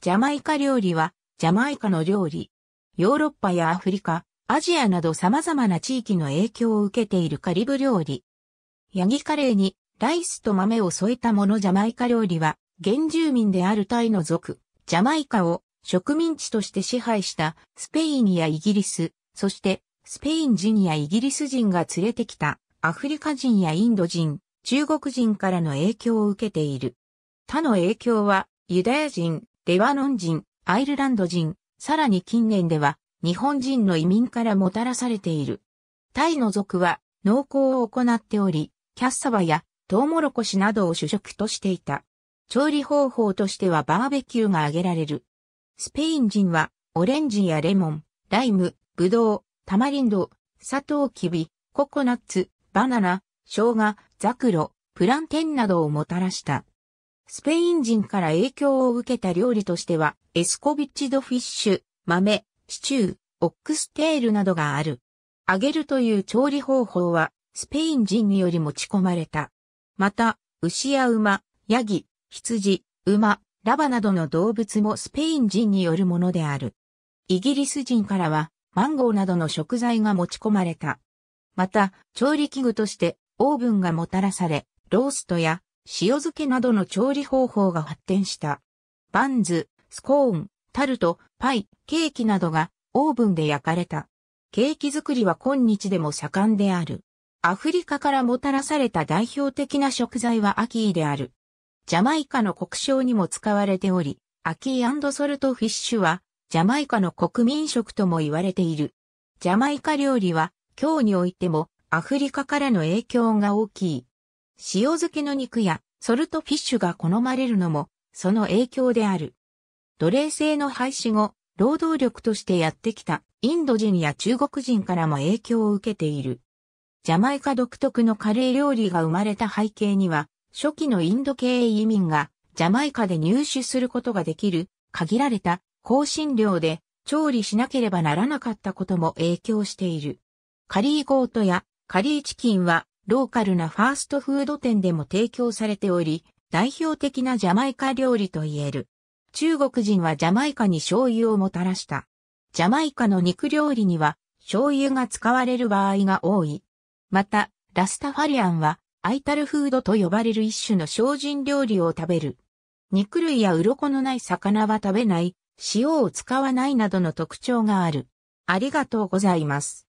ジャマイカ料理は、ジャマイカの料理。ヨーロッパやアフリカ、アジアなど様々な地域の影響を受けているカリブ料理。ヤギカレーに、ライスと豆を添えたものジャマイカ料理は、原住民であるタイの族、ジャマイカを植民地として支配したスペインやイギリス、そしてスペイン人やイギリス人が連れてきたアフリカ人やインド人、中国人からの影響を受けている。他の影響はユダヤ人、レバノン人、アイルランド人、さらに近年では日本人の移民からもたらされている。タイの族は農耕を行っており、キャッサバやトウモロコシなどを主食としていた。調理方法としてはバーベキューが挙げられる。スペイン人はオレンジやレモン、ライム、ブドウ、タマリンド、サトウキビ、ココナッツ、バナナ、生姜、ザクロ、プランテンなどをもたらした。スペイン人から影響を受けた料理としては、エスコビッチドフィッシュ、豆、シチュー、オックステールなどがある。揚げるという調理方法は、スペイン人により持ち込まれた。また、牛や馬、ヤギ、羊、馬、ラバなどの動物もスペイン人によるものである。イギリス人からは、マンゴーなどの食材が持ち込まれた。また、調理器具として、オーブンがもたらされ、ローストや塩漬けなどの調理方法が発展した。バンズ、スコーン、タルト、パイ、ケーキなどがオーブンで焼かれた。ケーキ作りは今日でも盛んである。アフリカからもたらされた代表的な食材はアキーである。ジャマイカの国章にも使われており、アキーソルトフィッシュはジャマイカの国民食とも言われている。ジャマイカ料理は今日においてもアフリカからの影響が大きい。塩漬けの肉やソルトフィッシュが好まれるのも、その影響である。奴隷制の廃止後、労働力としてやってきたインド人や中国人からも影響を受けている。ジャマイカ独特のカレー料理が生まれた背景には、初期のインド系移民がジャマイカで入手することができる限られた香辛料で調理しなければならなかったことも影響している。カリーゴートやカリーチキンはローカルなファーストフード店でも提供されており、代表的なジャマイカ料理と言える。中国人はジャマイカに醤油をもたらした。ジャマイカの肉料理には醤油が使われる場合が多い。また、ラスタファリアンはアイタルフードと呼ばれる一種の精進料理を食べる。肉類や鱗のない魚は食べない、塩を使わないなどの特徴がある。ありがとうございます。